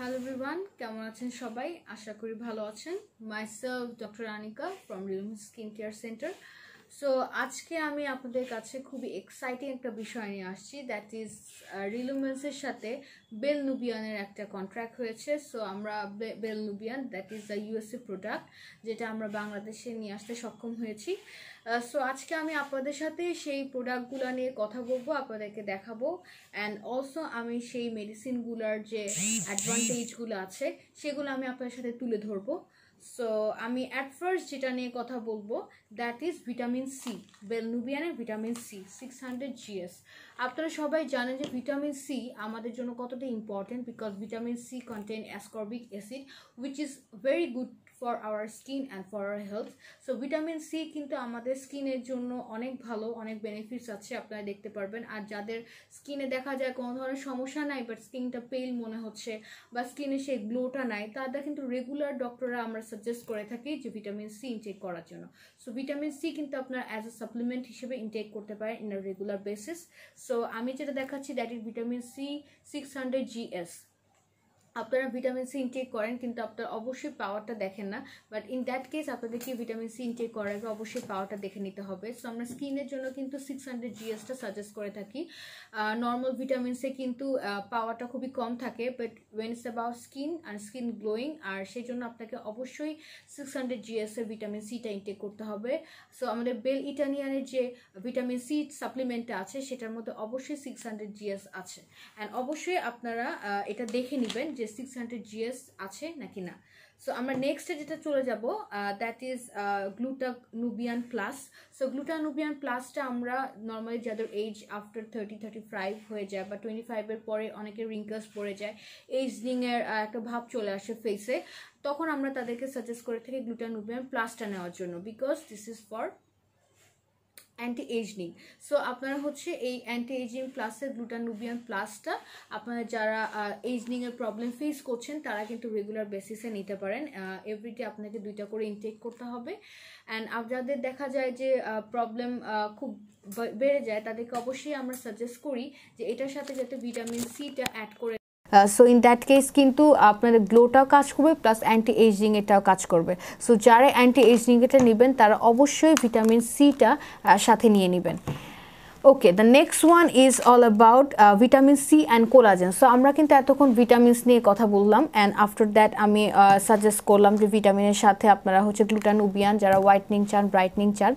hello everyone কেমন আছেন সবাই আশা করি ভালো আছেন myself doctor Anika from Realm skin care centre so আজকে আমি আপনাদের কাছে খুবই এক্সাইটিং একটা বিষয় নিয়ে আসছি দ্যাট ইজ রিলুমেন্সের সাথে বেল নুবিয়ানের একটা কন্ট্রাক্ট হয়েছে সো আমরা Bel Nubian that is the USA product যেটা আমরা বাংলাদেশে নিয়ে আসতে সক্ষম হয়েছি সো আজকে আমি আপনাদের সাথে সেই প্রোডাক্টগুলো নিয়ে কথা বলবো আপনাদেরকে দেখাবো অ্যান্ড অলসো আমি সেই মেডিসিনগুলোর যে অ্যাডভান্টেজগুলো আছে সেগুলো আমি আপনাদের সাথে তুলে ধরবো সো আমি অ্যাট ফার্স্ট যেটা নিয়ে কথা বলবো দ্যাট ইজ ভিটামিন সি বেলনুবিয়ানের vitamin C six hundred GS আপনারা সবাই জানেন যে ভিটামিন সি আমাদের জন্য কতটা important because vitamin C contain ascorbic acid which is very good for our skin and for our health so vitamin C কিন্তু আমাদের স্কিনের জন্য অনেক ভালো অনেক বেনিফিটস আছে আপনারা দেখতে পারবেন আর যাদের স্কিনে দেখা যায় কোনো ধরনের সমস্যা নাই বাট স্কিনটা পেল মনে হচ্ছে বা স্কিনে সেই গ্লোটা নাই তাদের কিন্তু রেগুলার ডক্টররা আমরা সাজেস্ট করে থাকি যে ভিটামিন সি ইনটেক করার জন্য সো ভিটামিন সি কিন্তু আপনার অ্যাজ এ সাপ্লিমেন্ট হিসেবে ইনটেক করতে পারেন in a regular basis so আমি যেটা দেখাচ্ছি that is vitamin C six hundred GS আপনারা ভিটামিন সি ইনটেক করেন কিন্তু আপনার অবশ্যই পাওয়ারটা দেখেন না বাট ইন দ্যাট কেস আপনাদেরকে ভিটামিন সি ইনটেক করার আগে অবশ্যই পাওয়ারটা দেখে নিতে হবে সো আমরা স্কিনের জন্য কিন্তু সিক্স হান্ড্রেড জিএসটা সাজেস্ট করে থাকি নর্মাল ভিটামিনসে কিন্তু পাওয়ারটা খুবই কম থাকে but when is about skin আর স্কিন গ্লোয়িং আর সেই জন্য আপনাকে অবশ্যই সিক্স হান্ড্রেড জিএসের ভিটামিন সিটা ইনটেক করতে হবে সো আমাদের বেল ইটানিয়ানের যে ভিটামিন সি সাপ্লিমেন্টটা আছে সেটার মধ্যে অবশ্যই সিক্স হান্ড্রেড জিএস আছে অ্যান্ড অবশ্যই আপনারা এটা দেখে নেবেন যে যে সিক্স হান্ড্রেড জিএস আছে নাকি না সো আমরা নেক্সটে যেটা চলে যাব that is gluta Nubian plus so gluta Nubian প্লাসটা আমরা নর্মালি যাদের age after thirty thirty five হয়ে যায় বা টোয়েন্টি ফাইভের পরে অনেকের রিঙ্কাস পড়ে যায় এইজলিংয়ের একটা ভাব চলে আসে ফেসে তখন আমরা তাদেরকে সাজেস্ট করে থাকি গ্লুটা নুবিয়ান প্লাসটা নেওয়ার জন্য because this is for anti aging so আপনারা হচ্ছে এই অ্যান্টি এজিং প্লাসের গ্লুটানুবিয়ান প্লাসটা আপনারা যারা এজিংয়ের প্রবলেম ফেস করছেন তারা কিন্তু রেগুলার বেসিসে নিতে পারেন এভরিডে আপনাকে দুইটা করে ইনটেক করতে হবে অ্যান্ড যাদের দেখা যায় যে প্রবলেম খুব বেড়ে যায় তাদেরকে অবশ্যই আমরা সাজেস্ট করি যে এটার সাথে যাতে ভিটামিন সিটা অ্যাড করে সো ইন দ্যাট কেস কিন্তু আপনাদের গ্লোটাও কাজ করবে প্লাস অ্যান্টি এজিং এটাও কাজ করবে সো যারা অ্যান্টি এজিং এটা নেবেন তারা অবশ্যই ভিটামিন সিটা সাথে নিয়ে নেবেন okay the next one is all about vitamin C and collagen so আমরা কিন্তু এতক্ষণ ভিটামিনস নিয়ে কথা বললাম অ্যান্ড আফটার দ্যাট আমি সাজেস্ট uh, করলাম যে ভিটামিনের সাথে আপনারা হচ্ছে গ্লুটান উবিয়ান যারা হোয়াইটনিং চান ব্রাইটনিং চান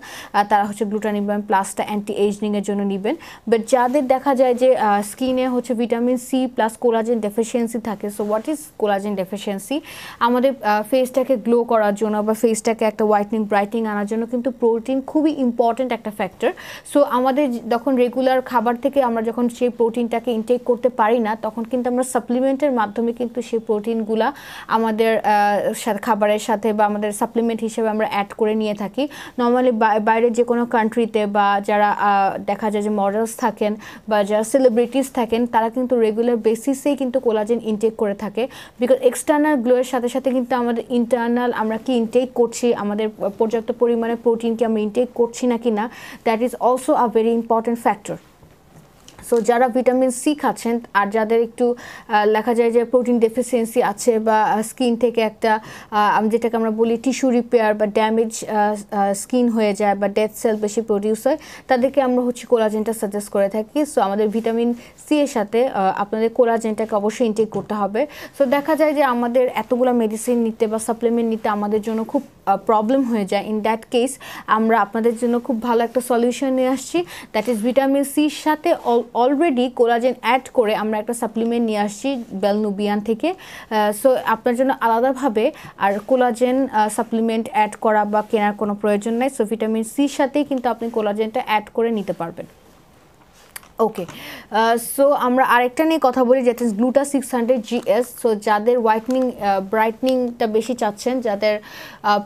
তারা হচ্ছে গ্লুটান ইবিয়ান প্লাসটা অ্যান্টি এজনিংয়ের জন্য নেবেন বাট যাদের দেখা যায় যে স্কিনে হচ্ছে vitamin C plus collagen deficiency থাকে so what is collagen deficiency আমাদের ফেসটাকে গ্লো করার জন্য বা ফেসটাকে একটা হোয়াইটনিং ব্রাইটনিং আনার জন্য কিন্তু প্রোটিন খুবই ইম্পর্ট্যান্ট একটা ফ্যাক্টর সো আমাদের তখন রেগুলার খাবার থেকে আমরা যখন সেই প্রোটিনটাকে ইনটেক করতে পারি না তখন কিন্তু আমরা সাপ্লিমেন্টের মাধ্যমে কিন্তু সেই প্রোটিনগুলা আমাদের খাবারের সাথে বা আমাদের সাপ্লিমেন্ট হিসেবে আমরা অ্যাড করে নিয়ে থাকি নর্মালি বাইরের যে কোনো কান্ট্রিতে বা যারা দেখা যায় যে মডেলস থাকেন বা যারা সেলিব্রিটিস থাকেন তারা কিন্তু রেগুলার বেসিসেই কিন্তু কোলাজেন ইনটেক করে থাকে বিকজ এক্সটার্নাল গ্লোয়ের সাথে সাথে কিন্তু আমাদের ইন্টারনাল আমরা কি ইনটেক করছি আমাদের পর্যাপ্ত পরিমাণে প্রোটিন কি আমরা ইনটেক করছি না কি না that is also a very important important factor so যারা ভিটামিন সি খাচ্ছেন আর যাদের একটু লেখা যায় যে প্রোটিন ডেফিসিয়েন্সি আছে বা স্কিন থেকে একটা যেটাকে আমরা বলি টিস্যু রিপেয়ার বা ড্যামেজ স্কিন হয়ে যায় বা ডেথ সেল বেশি প্রডিউস হয় তাদেরকে আমরা হচ্ছে কোলাজেনটা সাজেস্ট করে থাকি সো আমাদের ভিটামিন সি এর সাথে আপনাদের কোলাজেনটাকে অবশ্যই ইনটেক করতে হবে সো দেখা যায় যে আমাদের এতগুলো মেডিসিন নিতে বা সাপ্লিমেন্ট নিতে আমাদের জন্য খুব প্রবলেম হয়ে যায় ইন দ্যাট কেস আমরা আপনাদের জন্য খুব ভালো একটা সলিউশন নিয়ে আসছি দ্যাট ইজ ভিটামিন সির সাথে অলরেডি কোলাজেন অ্যাড করে আমরা একটা সাপ্লিমেন্ট নিয়ে আসছি বেলনুবিয়ান থেকে সো আপনার জন্য আলাদাভাবে আর কোলাজেন সাপ্লিমেন্ট অ্যাড করা বা কেনার কোনো প্রয়োজন নাই সো ভিটামিন সির সাথেই কিন্তু আপনি কোলাজেনটা অ্যাড করে নিতে পারবেন ওকে সো uh, আমরা আরেকটা নিয়ে কথা বলি যেটা gluta six hundred GS so যাদের হোয়াইটনিং ব্রাইটনিংটা uh, বেশি চাচ্ছেন যাদের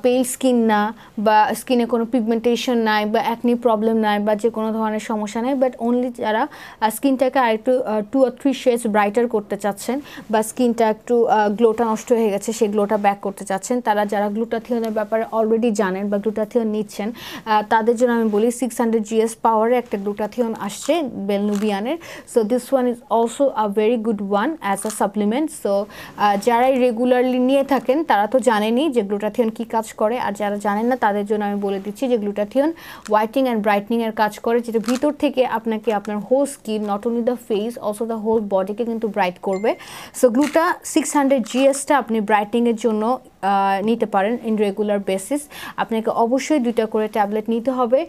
পেল uh, স্কিন না বা স্কিনে কোনো পিগমেন্টেশন নাই বা একনি প্রবলেম নাই বা যে কোনো ধরনের সমস্যা নাই বাট অনলি যারা স্কিনটাকে আর একটু টু আর থ্রি শেডস ব্রাইটার করতে চাচ্ছেন বা স্কিনটা একটু গ্লোটা নষ্ট হয়ে গেছে সেই গ্লোটা ব্যাক করতে চাচ্ছেন তারা যারা গ্লুটাথিয়নের ব্যাপারে অলরেডি জানেন বা গ্লুটাথিয়ন নিচ্ছেন তাদের জন্য আমি বলি সিক্স হান্ড্রেড জিএস পাওয়ারে একটা গ্লুটাথিয়ন আসছে Belle nubianer so this one is also a very good one as a supplement so uh, যারা রেগুলারলি নিয়ে থাকেন তারা তো জানেনই যে গ্লুটাথিয়ন কি কাজ করে আর যারা জানেন না তাদের জন্য আমি বলে দিচ্ছি যে গ্লুটাথিয়ন হোয়াইটিং অ্যান্ড ব্রাইটনিংয়ের কাজ করে যেটা ভিতর থেকে আপনাকে আপনার whole skin not only the face also the whole বডিকে কিন্তু ব্রাইট করবে সো গ্লুটা সিক্স হান্ড্রেড জিএসটা আপনি ব্রাইটনিংয়ের জন্য নিতে পারেন ইন রেগুলার বেসিস আপনাকে অবশ্যই দুইটা করে ট্যাবলেট নিতে হবে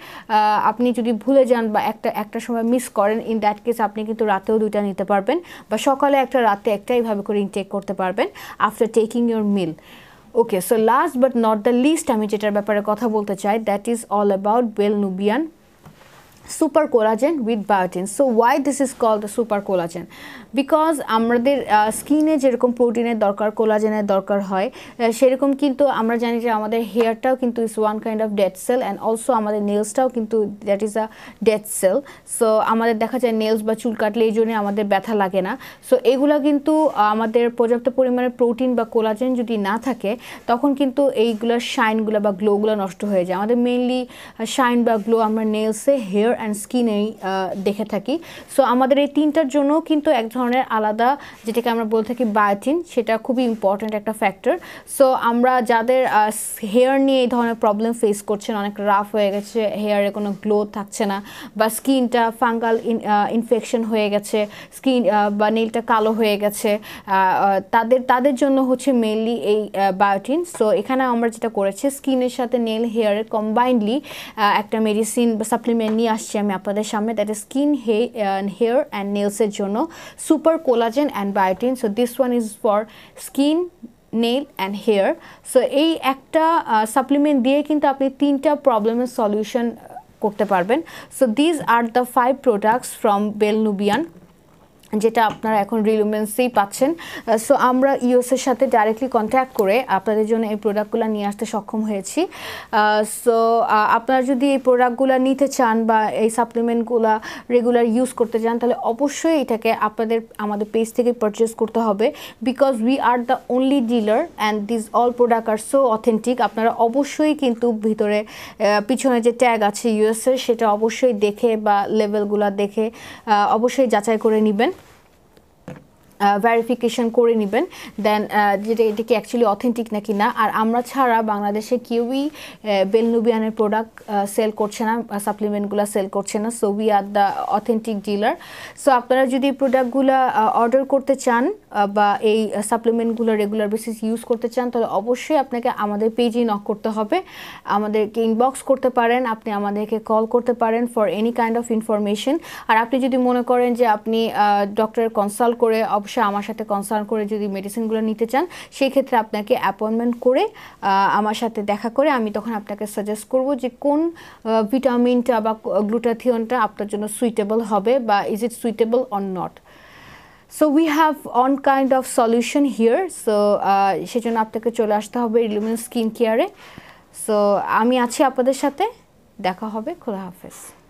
আপনি যদি ভুলে যান বা একটা একটা সময় মিস করেন ইন দ্যাট কেস আপনি কিন্তু রাতেও দুইটা নিতে পারবেন বা সকালে একটা রাতে একটা এইভাবে করে ইনটেক করতে পারবেন after taking your meal okay so last but not the least আমি যেটার ব্যাপারে কথা বলতে চাই that is all about Belle Nubian collagen collagen biotin so why this this call the super collagen because আমাদের স্কিনে যেরকম প্রোটিনের দরকার কোলাজেনের দরকার হয় সেরকম কিন্তু আমরা জানি যে আমাদের হেয়ারটাও কিন্তু is one kind of dead cell and also আমাদের নেলসটাও কিন্তু that is a dead cell so আমাদের দেখা যায় নেলস বা চুল কাটলে এই জন্যে আমাদের ব্যথা লাগে না সো এগুলো কিন্তু আমাদের পর্যাপ্ত পরিমাণে প্রোটিন বা কোলাজেন যদি না থাকে তখন কিন্তু এইগুলোর শাইনগুলো বা গ্লোগুলো নষ্ট হয়ে যায় আমাদের মেইনলি শাইন বা গ্লো আমরা নেলসে হেয়ার ফিঙ্গার অ্যান্ড স্কিনেই দেখে থাকি সো আমাদের এই তিনটার জন্য কিন্তু এক ধরনের আলাদা যেটাকে আমরা বলে থাকি বায়োটিন সেটা খুবই ইম্পর্ট্যান্ট একটা ফ্যাক্টর সো আমরা যাদের হেয়ার নিয়ে এই ধরনের প্রবলেম ফেস করছেন অনেক রাফ হয়ে গেছে হেয়ারে কোনো গ্লো থাকছে না বা স্কিনটা ফাঙ্গাল ইনফেকশন হয়ে গেছে স্কিন বা নেলটা কালো হয়ে গেছে তাদের তাদের জন্য হচ্ছে মেনলি এই বায়োটিন সো এখানে আমরা যেটা করেছি স্কিনের সাথে নেল হেয়ারের কম্বাইন্ডলি একটা মেডিসিন বা সাপ্লিমেন্ট নিয়ে আসছি আমি আপনাদের সামনে দ্যাট স্কিন হে হেয়ার অ্যান্ড নেলসের জন্য super collagen and biotin so this one is for skin nail and hair so এই একটা সাপ্লিমেন্ট uh, দিয়ে কিন্তু আপনি তিনটা প্রবলেমের সলিউশন uh, করতে পারবেন so these are the five products from Belle Nubian যেটা আপনারা এখন রিলুমেন্সেই পাচ্ছেন সো আমরা ইওসের e সাথে ডাইরেক্টলি কন্ট্যাক্ট করে আপনাদের জন্য এই প্রোডাক্টগুলো নিয়ে আসতে সক্ষম হয়েছি সো আপনারা যদি এই প্রোডাক্টগুলো নিতে চান বা এই সাপ্লিমেন্টগুলো রেগুলার ইউজ করতে চান তাহলে অবশ্যই এটাকে আপনাদের আমাদের পেজ থেকে পারচেস করতে হবে because we are the only dealer and this all product are so authentic আপনারা অবশ্যই কিন্তু ভিতরে পিছনে যে ট্যাগ আছে ইউএসের e সেটা অবশ্যই দেখে বা লেভেলগুলো দেখে অবশ্যই যাচাই করে নেবেন ভেরিফিকেশন করে নেবেন দেন যেটা এটা কি অ্যাকচুয়ালি অথেন্টিক নাকি না আর আমরা ছাড়া বাংলাদেশে কেউই বেলনুবিয়ানের প্রোডাক্ট সেল করছে না সাপ্লিমেন্টগুলো সেল করছে না so we are the authentic dealer so আপনারা যদি প্রোডাক্টগুলো অর্ডার করতে চান বা এই সাপ্লিমেন্টগুলো রেগুলার বেসিস ইউজ করতে চান তাহলে অবশ্যই আপনাকে আমাদের পেজে নক করতে হবে আমাদেরকে ইনবক্স করতে পারেন আপনি আমাদেরকে কল করতে পারেন for any kind of information আর আপনি যদি মনে করেন যে আপনি ডক্টরের কনসাল্ট করে অবশ্যই সমস্যা আমার সাথে কনসার্ন করে যদি মেডিসিনগুলো নিতে চান সেই ক্ষেত্রে আপনাকে অ্যাপয়েন্টমেন্ট করে আমার সাথে দেখা করে আমি তখন আপনাকে সাজেস্ট করব যে কোন ভিটামিনটা বা গ্লুটাথিয়নটা আপনার জন্য সুইটেবল হবে বা is it suitable or not so we have one kind of solution here so সেজন্য আপনাকে চলে আসতে হবে রিলুমেন স্কিন কেয়ারে সো আমি আছি আপনাদের সাথে দেখা হবে খোলা হাফেজ